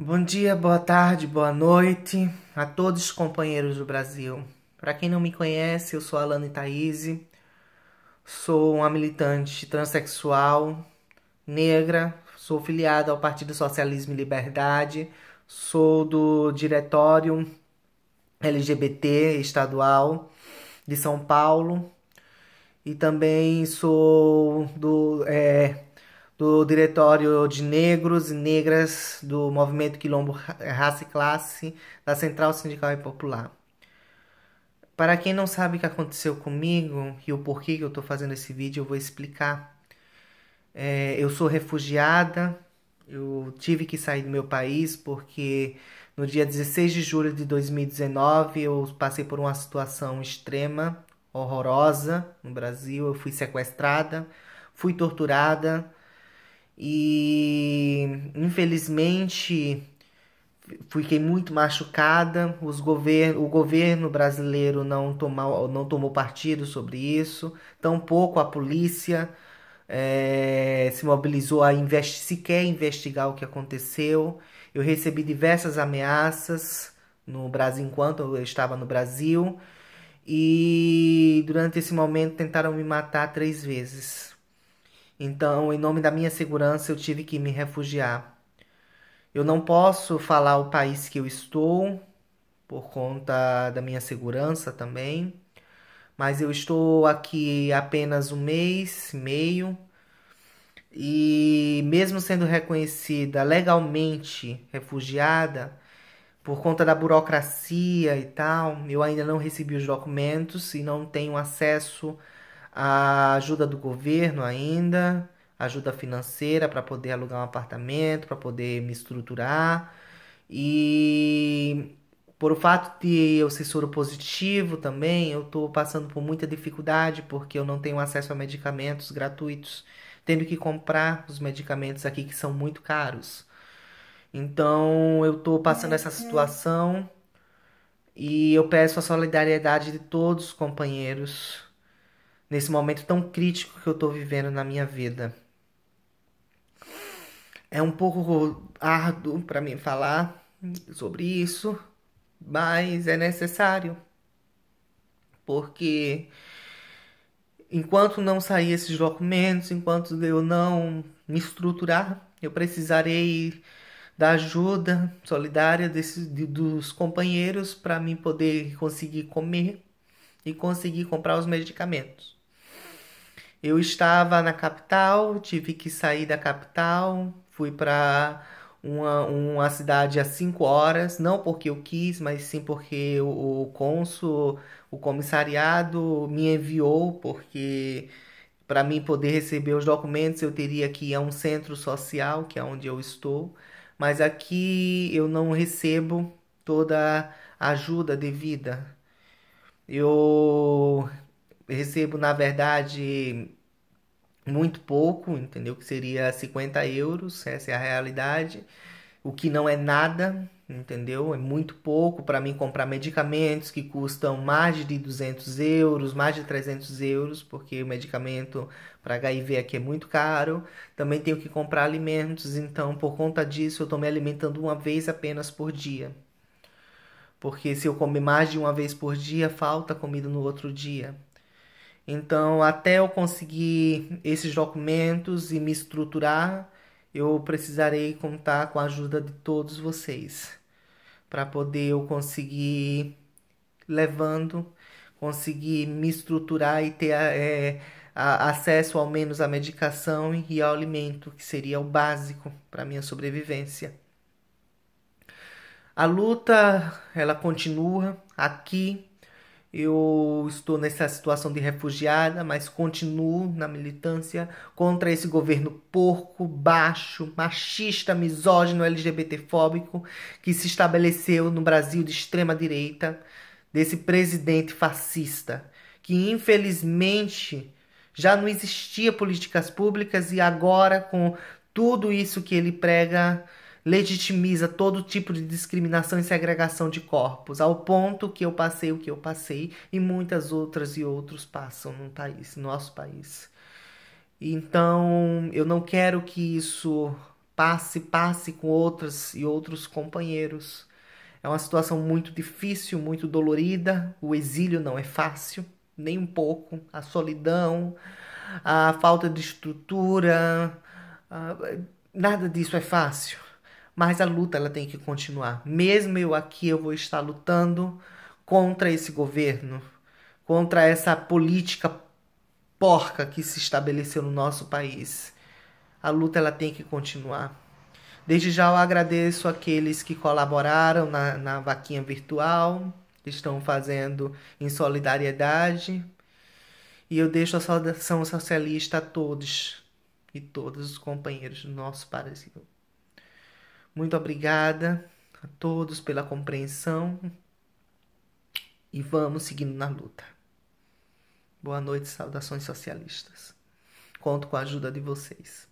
Bom dia, boa tarde, boa noite a todos os companheiros do Brasil. Para quem não me conhece, eu sou Alane Thaís, sou uma militante transexual, negra, sou filiada ao Partido Socialismo e Liberdade, sou do Diretório LGBT Estadual de São Paulo e também sou do. É, do Diretório de Negros e Negras do Movimento Quilombo Raça e Classe da Central Sindical e Popular. Para quem não sabe o que aconteceu comigo e o porquê que eu estou fazendo esse vídeo, eu vou explicar. É, eu sou refugiada, eu tive que sair do meu país porque no dia 16 de julho de 2019 eu passei por uma situação extrema, horrorosa no Brasil. Eu fui sequestrada, fui torturada, e infelizmente fiquei muito machucada. Os gover o governo brasileiro não, tomou, não tomou partido sobre isso, tampouco a polícia é, se mobilizou a investi sequer investigar o que aconteceu. Eu recebi diversas ameaças no Brasil enquanto eu estava no Brasil. E durante esse momento tentaram me matar três vezes. Então, em nome da minha segurança, eu tive que me refugiar. Eu não posso falar o país que eu estou, por conta da minha segurança também. Mas eu estou aqui apenas um mês e meio. E mesmo sendo reconhecida legalmente refugiada, por conta da burocracia e tal, eu ainda não recebi os documentos e não tenho acesso a a ajuda do governo ainda, ajuda financeira para poder alugar um apartamento, para poder me estruturar. E por o fato de eu ser soro positivo também, eu estou passando por muita dificuldade porque eu não tenho acesso a medicamentos gratuitos, tendo que comprar os medicamentos aqui que são muito caros. Então eu estou passando essa uhum. situação e eu peço a solidariedade de todos os companheiros nesse momento tão crítico que eu estou vivendo na minha vida. É um pouco árduo para mim falar sobre isso, mas é necessário. Porque enquanto não sair esses documentos, enquanto eu não me estruturar, eu precisarei da ajuda solidária desse, dos companheiros para mim poder conseguir comer e conseguir comprar os medicamentos. Eu estava na capital, tive que sair da capital, fui para uma, uma cidade a cinco horas, não porque eu quis, mas sim porque o, o cônsul, o comissariado me enviou, porque para mim poder receber os documentos eu teria que ir a um centro social, que é onde eu estou, mas aqui eu não recebo toda a ajuda devida. Eu recebo, na verdade, muito pouco, entendeu? Que seria 50 euros, essa é a realidade. O que não é nada, entendeu? É muito pouco para mim comprar medicamentos que custam mais de 200 euros, mais de 300 euros, porque o medicamento para HIV aqui é muito caro. Também tenho que comprar alimentos, então por conta disso eu estou me alimentando uma vez apenas por dia. Porque se eu comer mais de uma vez por dia, falta comida no outro dia. Então, até eu conseguir esses documentos e me estruturar, eu precisarei contar com a ajuda de todos vocês para poder eu conseguir levando, conseguir me estruturar e ter é, a, acesso ao menos à medicação e ao alimento, que seria o básico para minha sobrevivência. A luta ela continua aqui eu estou nessa situação de refugiada, mas continuo na militância contra esse governo porco, baixo, machista, misógino, LGBTfóbico que se estabeleceu no Brasil de extrema direita, desse presidente fascista, que infelizmente já não existia políticas públicas e agora com tudo isso que ele prega, legitimiza todo tipo de discriminação e segregação de corpos, ao ponto que eu passei o que eu passei e muitas outras e outros passam no país, no nosso país. Então, eu não quero que isso passe, passe com outras e outros companheiros. É uma situação muito difícil, muito dolorida. O exílio não é fácil, nem um pouco. A solidão, a falta de estrutura, nada disso é fácil mas a luta ela tem que continuar. Mesmo eu aqui, eu vou estar lutando contra esse governo, contra essa política porca que se estabeleceu no nosso país. A luta ela tem que continuar. Desde já eu agradeço aqueles que colaboraram na, na vaquinha virtual, que estão fazendo em solidariedade. E eu deixo a saudação socialista a todos e todos os companheiros do nosso Brasil. Muito obrigada a todos pela compreensão e vamos seguindo na luta. Boa noite, saudações socialistas. Conto com a ajuda de vocês.